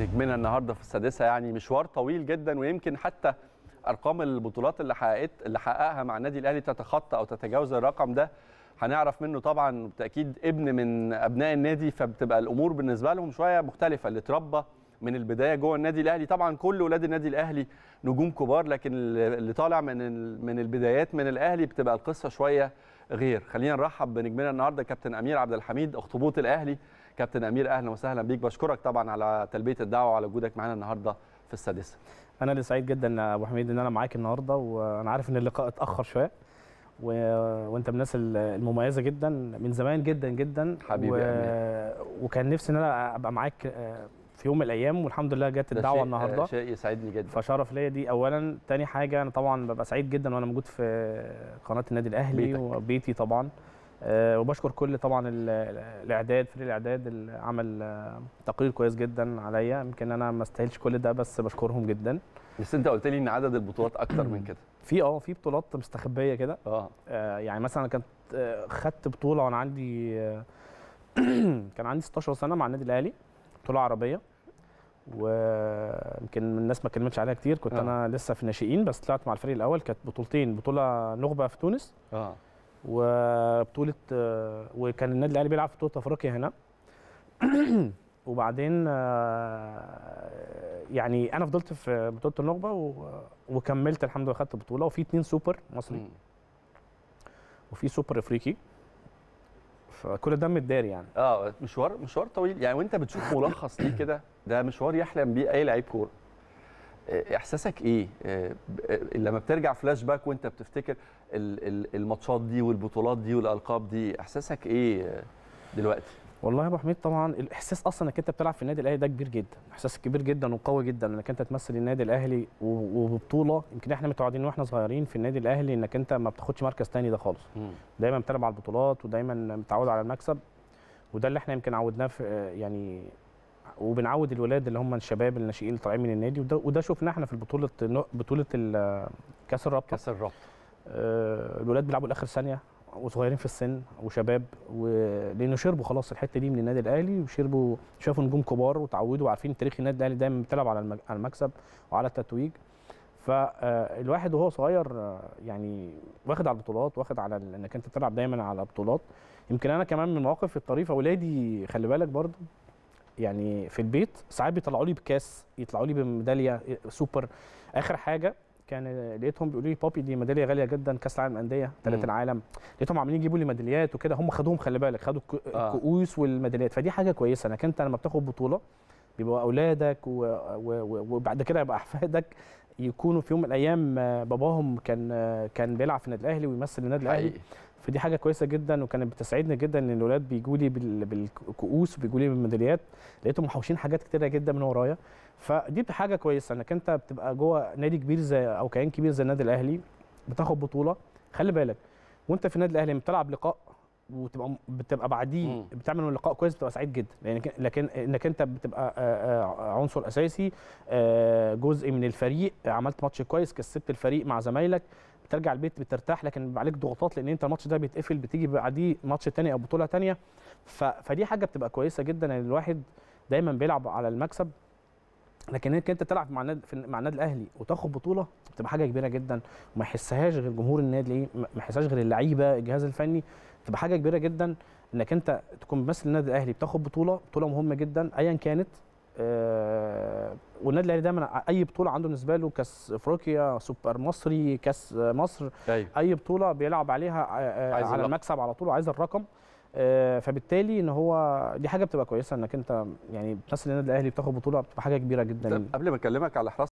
نجمنا النهارده في السادسه يعني مشوار طويل جدا ويمكن حتى ارقام البطولات اللي حققت اللي حققها مع النادي الاهلي تتخطى او تتجاوز الرقم ده هنعرف منه طبعا بالتاكيد ابن من ابناء النادي فبتبقى الامور بالنسبه لهم شويه مختلفه اللي اتربى من البدايه جوه النادي الاهلي طبعا كل اولاد النادي الاهلي نجوم كبار لكن اللي طالع من من البدايات من الاهلي بتبقى القصه شويه غير خلينا نرحب بنجمنا النهارده كابتن امير عبد الحميد اخطبوط الاهلي كابتن امير اهلا وسهلا بيك بشكرك طبعا على تلبيه الدعوه وعلى وجودك معانا النهارده في السادسه انا اللي سعيد جدا يا ابو حميد ان انا معاك النهارده وانا عارف ان اللقاء اتاخر شويه و... وانت من الناس المميزه جدا من زمان جدا جدا حبيبي و... وكان نفسي ان انا ابقى معاك آه، في يوم من الايام والحمد لله جت الدعوه النهارده شيء يسعدني جدا فشرف ليا دي اولا تاني حاجه انا طبعا ببقى سعيد جدا وانا موجود في قناه النادي الاهلي بيتك. وبيتي طبعا أه وبشكر كل طبعا الاعداد فريق الاعداد اللي عمل آه، تقرير كويس جدا عليا يمكن انا ما استاهلش كل ده بس بشكرهم جدا بس انت قلت لي ان عدد البطولات اكتر من كده في اه في بطولات مستخبيه كده اه, آه، يعني مثلا كانت آه، خدت بطوله وانا عندي كان عندي 16 سنه مع النادي الاهلي بطوله عربيه ويمكن الناس ما اتكلمتش عليها كتير كنت آه. انا لسه في الناشئين بس طلعت مع الفريق الاول كانت بطولتين بطوله نخبه في تونس اه وبطوله آه، وكان النادي الاهلي بيلعب في بطوله افريقيا هنا وبعدين آه، يعني انا فضلت في بطوله النخبه وكملت الحمد لله خدت بطوله وفي اتنين سوبر مصري وفي سوبر افريقي فكل ده متداري يعني اه مشوار مشوار طويل يعني وانت بتشوف ملخص ليه كده ده مشوار يحلم بيه اي لعيب كوره آه، احساسك ايه آه، آه، لما بترجع فلاش باك وانت بتفتكر الماتشات دي والبطولات دي والالقاب دي احساسك ايه دلوقتي والله يا ابو حميد طبعا الاحساس اصلا انك انت بتلعب في النادي الاهلي ده كبير جدا احساس كبير جدا وقوي جدا انك انت تمثل النادي الاهلي وببطوله يمكن احنا متعودين واحنا صغيرين في النادي الاهلي انك انت ما بتاخدش مركز تاني ده خالص دايما بتلعب على البطولات ودايما متعود على المكسب وده اللي احنا يمكن عودناه في يعني وبنعود الولاد اللي هم الشباب الناشئين اللي طالعين من النادي وده, وده شفناه احنا في البطوله بطوله كاس الرابطه كاس الرابطه آه، الولاد بيلعبوا لاخر ثانيه وصغيرين في السن وشباب ولانه شربوا خلاص الحته دي من النادي الاهلي وشربوا شافوا نجوم كبار وتعودوا وعارفين تاريخ النادي الاهلي دايما بتلعب على المكسب وعلى التتويج فالواحد آه، وهو صغير آه، يعني واخد على البطولات واخد على انك انت تلعب دايما على بطولات يمكن انا كمان من المواقف الطريفه ولادي خلي بالك برضو يعني في البيت ساعات بيطلعوا لي بكاس يطلعوا لي بميداليه آه، سوبر اخر حاجه كان لقيتهم بيقولوا لي بابي دي ميداليه غاليه جدا كاس العالم الانديه ثالث العالم لقيتهم عمالين يجيبوا لي ميداليات وكده هم خدوهم خلي بالك خدوا آه. الكؤوس آه. والميداليات فدي حاجه كويسه انك انت لما بتاخد بطوله بيبقوا اولادك وبعد كده يبقى احفادك يكونوا في يوم من الايام باباهم كان كان بيلعب في النادي الاهلي ويمثل النادي الاهلي فدي حاجه كويسه جدا وكانت بتسعدني جدا ان الاولاد بيجوا لي بالكؤوس وبيجوا لي بالميداليات لقيتهم محوشين حاجات كتيره جدا من ورايا فدي حاجه كويسه انك انت بتبقى جوه نادي كبير زي او كيان كبير زي النادي الاهلي بتاخد بطوله خلي بالك وانت في النادي الاهلي بتلعب لقاء وتبقى بتبقى بعديه بتعمل لقاء كويس بتبقى سعيد جدا يعني لان لكن انك انت بتبقى آه، آه، عنصر اساسي آه، جزء من الفريق عملت ماتش كويس كسبت الفريق مع زمايلك بترجع البيت بترتاح لكن بيبقى عليك ضغوطات لان انت الماتش ده بيتقفل بتيجي بعديه ماتش تاني او بطوله تانيه فدي حاجه بتبقى كويسه جدا ان يعني الواحد دايما بيلعب على المكسب لكن انك انت تلعب مع النادي مع النادي الاهلي وتاخد بطوله بتبقى حاجه كبيره جدا وما يحسهاش غير جمهور النادي ما يحسهاش غير اللعيبه الجهاز الفني بتبقى حاجه كبيره جدا انك انت تكون بس النادي الاهلي بتاخد بطوله بطوله مهمه جدا ايا كانت آه، والنادي الاهلي دايما اي بطوله عنده بالنسبه له كاس افريقيا سوبر مصري كاس مصر أيوه. اي بطوله بيلعب عليها آه، آه، على المكسب على طول وعايز الرقم فبالتالي ان هو دي حاجه بتبقى كويسه انك انت يعني بتمثل النادي الاهلي بتاخد بطوله بتبقى حاجه كبيره جدا قبل ما اكلمك على حراسه